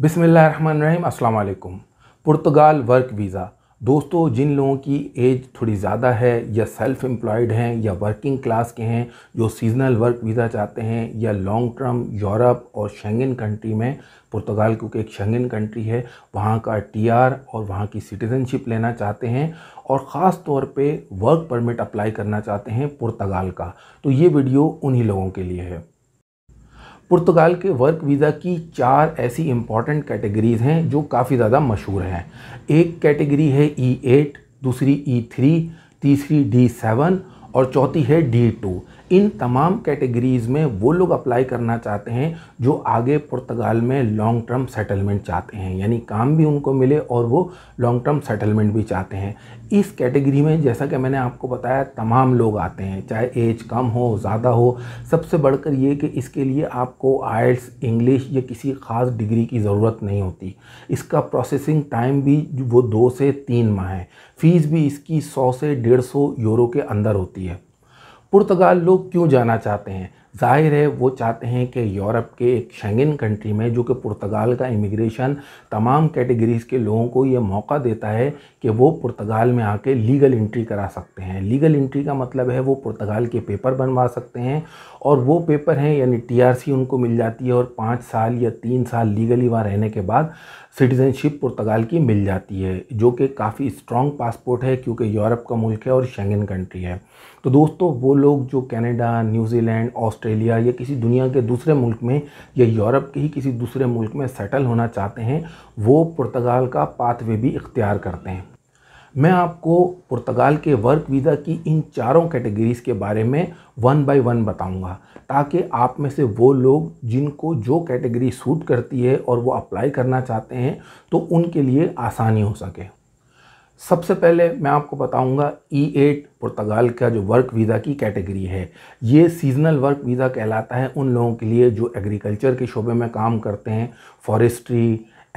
बिसमीम् अल्लाम पुर्तगाल work visa दोस्तों जिन लोगों की एज थोड़ी ज़्यादा है या सेल्फ एम्प्लॉयड हैं या वर्किंग क्लास के हैं जो सीजनल वर्क वीज़ा चाहते हैं या लॉन्ग टर्म यूरोप और शेंगन कंट्री में पुर्तगाल क्योंकि एक शेंगन कंट्री है वहाँ का टीआर और वहाँ की सिटीज़नशिप लेना चाहते हैं और ख़ास तौर पे वर्क परमिट अप्लाई करना चाहते हैं पुर्तगाल का तो ये वीडियो उन्हीं लोगों के लिए है पुर्तगाल के वर्क वीज़ा की चार ऐसी इम्पॉर्टेंट कैटेगरीज़ हैं जो काफ़ी ज़्यादा मशहूर हैं एक कैटेगरी है ई e एट दूसरी ई e थ्री तीसरी डी सेवन और चौथी है डी टू इन तमाम कैटेगरीज़ में वो लोग अप्लाई करना चाहते हैं जो आगे पुर्तगाल में लॉन्ग टर्म सेटलमेंट चाहते हैं यानी काम भी उनको मिले और वो लॉन्ग टर्म सेटलमेंट भी चाहते हैं इस कैटेगरी में जैसा कि मैंने आपको बताया तमाम लोग आते हैं चाहे एज कम हो ज़्यादा हो सबसे बढ़कर ये कि इसके लिए आपको आयल्स इंग्लिश या किसी ख़ास डिग्री की ज़रूरत नहीं होती इसका प्रोसेसिंग टाइम भी वो दो से तीन माह है फ़ीस भी इसकी सौ से डेढ़ सौ यूरो के अंदर होती है पुर्तगाल लोग क्यों जाना चाहते हैं जाहिर है वो चाहते हैं कि यूरोप के एक शेंगन कंट्री में जो कि पुर्तगाल का इमिग्रेशन तमाम कैटेगरीज़ के लोगों को ये मौका देता है कि वो पुर्तगाल में आके लीगल इंट्री करा सकते हैं लीगल इंट्री का मतलब है वो पुर्तगाल के पेपर बनवा सकते हैं और वो पेपर हैं यानी टीआरसी उनको मिल जाती है और पाँच साल या तीन साल लीगली वहाँ रहने के बाद सिटीज़नशिप पुर्तगाल की मिल जाती है जो कि काफ़ी स्ट्रॉन्ग पासपोर्ट है क्योंकि यूरोप का मुल्क है और शेंगन कंट्री है तो दोस्तों वो लोग जो कनाडा न्यूजीलैंड ऑस्ट्रेलिया या किसी दुनिया के दूसरे मुल्क में या यूरोप के ही किसी दूसरे मुल्क में सेटल होना चाहते हैं वो पुर्तगाल का पाथवे भी इख्तियार करते हैं मैं आपको पुर्तगाल के वर्क वीज़ा की इन चारों कैटेगरीज़ के बारे में वन बाय वन बताऊंगा ताकि आप में से वो लोग जिनको जो कैटेगरी सूट करती है और वो अप्लाई करना चाहते हैं तो उनके लिए आसानी हो सके सबसे पहले मैं आपको बताऊंगा एट e पुर्तगाल का जो वर्क वीज़ा की कैटेगरी है ये सीजनल वर्क वीज़ा कहलाता है उन लोगों के लिए जो एग्रीकल्चर के शोबे में काम करते हैं फॉरेस्ट्री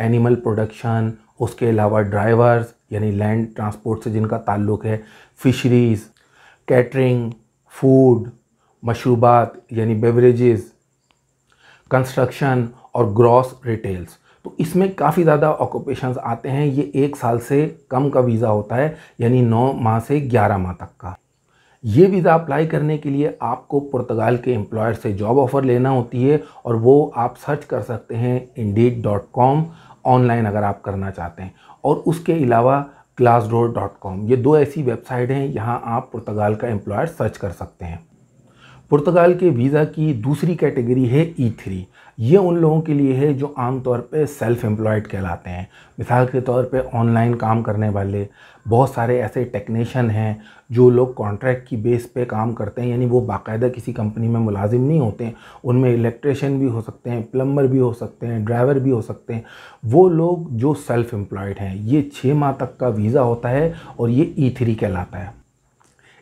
एनिमल प्रोडक्शन उसके अलावा ड्राइवर्स यानी लैंड ट्रांसपोर्ट से जिनका ताल्लुक़ है फिशरीज़ कैटरिंग फूड मशरूबात यानी बेवरेजेस कंस्ट्रक्शन और ग्रॉस रिटेल्स तो इसमें काफ़ी ज़्यादा ऑक्यूपेशंस आते हैं ये एक साल से कम का वीज़ा होता है यानी नौ माह से ग्यारह माह तक का ये वीज़ा अप्लाई करने के लिए आपको पुर्तगाल के एम्प्लॉयर से जॉब ऑफ़र लेना होती है और वो आप सर्च कर सकते हैं इंडीड डॉट कॉम ऑनलाइन अगर आप करना चाहते हैं और उसके अलावा ग्लासडोर डॉट कॉम ये दो ऐसी वेबसाइट हैं यहाँ आप पुर्तगाल का एम्प्लॉयर सर्च कर सकते हैं पुर्तगाल के वीज़ा की दूसरी कैटेगरी है ई e थ्री ये उन लोगों के लिए है जो आमतौर पे सेल्फ़ एम्प्लॉयड कहलाते हैं मिसाल के तौर पे ऑनलाइन काम करने वाले बहुत सारे ऐसे टेक्नीशियन हैं जो लोग कॉन्ट्रैक्ट की बेस पे काम करते हैं यानी वो बाकायदा किसी कंपनी में मुलाजिम नहीं होते हैं उनमें इलेक्ट्रिशियन भी हो सकते हैं प्लम्बर भी हो सकते हैं ड्राइवर भी हो सकते हैं वो लोग जो सेल्फ़ एम्प्लॉयड हैं ये छः माह तक का वीज़ा होता है और ये ई e थ्री कहलाता है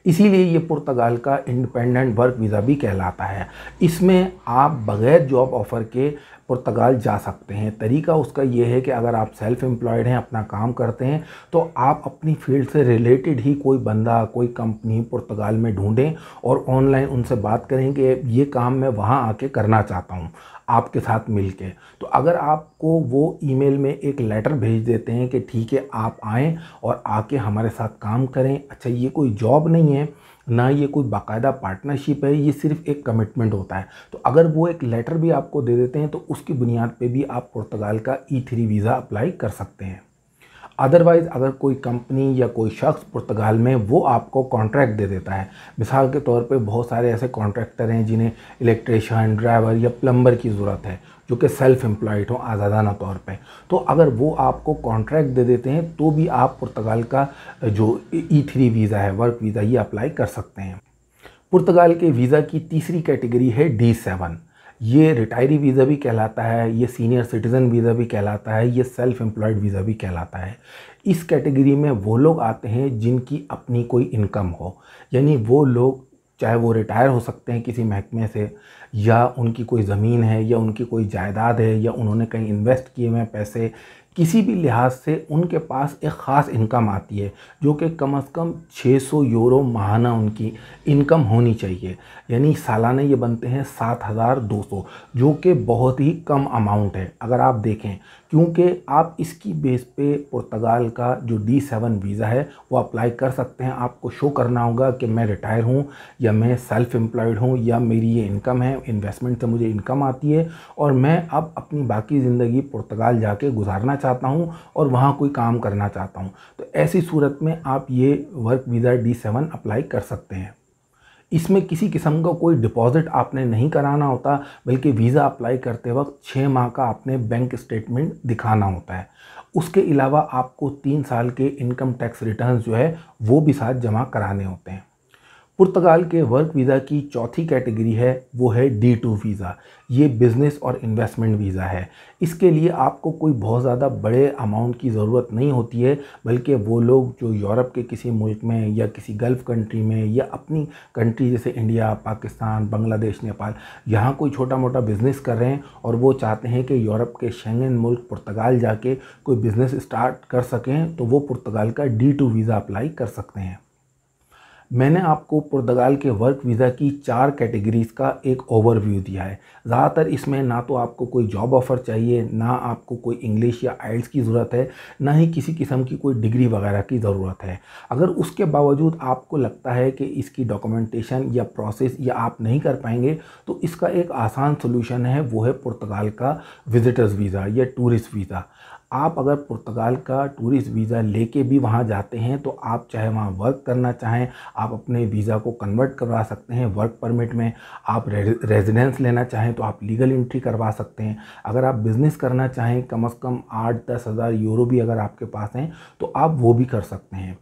इसीलिए ये पुर्तगाल का इंडिपेंडेंट वर्क वीज़ा भी कहलाता है इसमें आप बग़ैर जॉब ऑफ़र के पुर्तगाल जा सकते हैं तरीका उसका ये है कि अगर आप सेल्फ़ एम्प्लॉयड हैं अपना काम करते हैं तो आप अपनी फील्ड से रिलेटेड ही कोई बंदा कोई कंपनी पुर्तगाल में ढूंढें और ऑनलाइन उनसे बात करें कि ये काम मैं वहाँ आके करना चाहता हूँ आपके साथ मिल के तो अगर आपको वो ईमेल में एक लेटर भेज देते हैं कि ठीक है आप आएँ और आके हमारे साथ काम करें अच्छा ये कोई जॉब नहीं है ना ये कोई बाकायदा पार्टनरशिप है ये सिर्फ एक कमिटमेंट होता है तो अगर वो एक लेटर भी आपको दे देते हैं तो उसकी बुनियाद पे भी आप पुर्तगाल का ई थ्री वीज़ा अप्लाई कर सकते हैं अदरवाइज़ अगर कोई कंपनी या कोई शख्स पुर्तगाल में वो आपको कॉन्ट्रैक्ट दे देता है मिसाल के तौर पे बहुत सारे ऐसे कॉन्ट्रैक्टर हैं जिन्हें इलेक्ट्रिशियन ड्राइवर या प्लम्बर की ज़रूरत है जो कि सेल्फ़ एम्प्लॉयड हों आज़ादाना तौर पे तो अगर वो आपको कॉन्ट्रैक्ट दे देते हैं तो भी आप पुर्तगाल का जो ई थ्री वीज़ा है वर्क वीज़ा ये अप्लाई कर सकते हैं पुर्तगाल के वीज़ा की तीसरी कैटेगरी है डी सेवन ये रिटायरी वीज़ा भी कहलाता है ये सीनियर सिटीज़न वीज़ा भी कहलाता है ये सेल्फ एम्प्लॉयड वीज़ा भी कहलाता है इस कैटेगरी में वो लोग आते हैं जिनकी अपनी कोई इनकम हो यानी वो लोग चाहे वो रिटायर हो सकते हैं किसी महकमे से या उनकी कोई ज़मीन है या उनकी कोई जायदाद है या उन्होंने कहीं इन्वेस्ट किए हुए पैसे किसी भी लिहाज से उनके पास एक ख़ास इनकम आती है जो कि कम से कम 600 यूरो माहाना उनकी इनकम होनी चाहिए यानी सालाना ये बनते हैं 7,200 जो कि बहुत ही कम अमाउंट है अगर आप देखें क्योंकि आप इसकी बेस पे पुर्तगाल का जो डी सेवन वीज़ा है वो अप्लाई कर सकते हैं आपको शो करना होगा कि मैं रिटायर हूँ या मैं सेल्फ़ एम्प्लॉयड हूँ या मेरी ये इनकम है इन्वेस्टमेंट से मुझे इनकम आती है और मैं अब अपनी बाकी ज़िंदगी पुर्तगाल जाके गुजारना चाहता हूँ और वहाँ कोई काम करना चाहता हूँ तो ऐसी सूरत में आप ये work visa D seven apply कर सकते हैं इसमें किसी किस्म का कोई डिपॉजिट आपने नहीं कराना होता बल्कि वीज़ा अप्लाई करते वक्त छः माह का आपने बैंक स्टेटमेंट दिखाना होता है उसके अलावा आपको तीन साल के इनकम टैक्स रिटर्न्स जो है वो भी साथ जमा कराने होते हैं पुर्तगाल के वर्क वीज़ा की चौथी कैटेगरी है वो है डी टू वीज़ा ये बिज़नेस और इन्वेस्टमेंट वीज़ा है इसके लिए आपको कोई बहुत ज़्यादा बड़े अमाउंट की ज़रूरत नहीं होती है बल्कि वो लोग जो यूरोप के किसी मुल्क में या किसी गल्फ़ कंट्री में या अपनी कंट्री जैसे इंडिया पाकिस्तान बांग्लादेश नेपाल यहाँ कोई छोटा मोटा बिज़नेस कर रहे हैं और वो चाहते हैं कि यूरोप के शेंगन मुल्क पुर्तगाल जाके कोई बिज़नेस स्टार्ट कर सकें तो वो पुर्तगाल का डी टू वीज़ा अप्लाई कर सकते हैं मैंने आपको पुर्तगाल के वर्क वीज़ा की चार कैटेगरीज़ का एक ओवरव्यू दिया है ज़्यादातर इसमें ना तो आपको कोई जॉब ऑफ़र चाहिए ना आपको कोई इंग्लिश या आइल्स की ज़रूरत है ना ही किसी किस्म की कोई डिग्री वगैरह की ज़रूरत है अगर उसके बावजूद आपको लगता है कि इसकी डॉक्यूमेंटेशन या प्रोसेस या आप नहीं कर पाएंगे तो इसका एक आसान सोल्यूशन है वो है पुर्तगाल का विज़िटर्स वीज़ा या टूरिस्ट वीज़ा आप अगर पुर्तगाल का टूरिस्ट वीज़ा लेके भी वहाँ जाते हैं तो आप चाहे वहाँ वर्क करना चाहें आप अपने वीज़ा को कन्वर्ट करवा सकते हैं वर्क परमिट में आप रेजिडेंस लेना चाहें तो आप लीगल एंट्री करवा सकते हैं अगर आप बिज़नेस करना चाहें कम अज़ कम आठ दस हज़ार यूरो भी अगर आपके पास हैं तो आप वो भी कर सकते हैं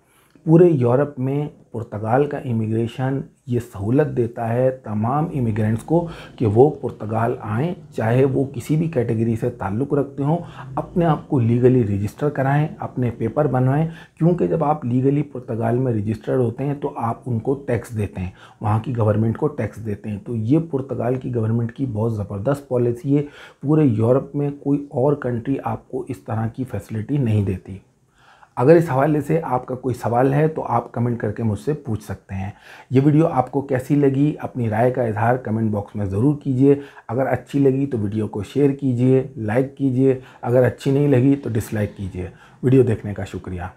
पूरे यूरोप में पुर्तगाल का इमिग्रेशन ये सहूलत देता है तमाम इमिग्रेंट्स को कि वो पुर्तगाल आएँ चाहे वो किसी भी कैटेगरी से ताल्लुक़ रखते हों अपने आप को लीगली रजिस्टर कराएं अपने पेपर बनवाएं क्योंकि जब आप लीगली पुर्तगाल में रजिस्टर्ड होते हैं तो आप उनको टैक्स देते हैं वहाँ की गवर्नमेंट को टैक्स देते हैं तो ये पुर्तगाल की गवर्नमेंट की बहुत ज़बरदस्त पॉलिसी है पूरे यूरोप में कोई और कंट्री आपको इस तरह की फैसिलिटी नहीं देती अगर इस हवाले से आपका कोई सवाल है तो आप कमेंट करके मुझसे पूछ सकते हैं ये वीडियो आपको कैसी लगी अपनी राय का इजहार कमेंट बॉक्स में ज़रूर कीजिए अगर अच्छी लगी तो वीडियो को शेयर कीजिए लाइक कीजिए अगर अच्छी नहीं लगी तो डिसलाइक कीजिए वीडियो देखने का शुक्रिया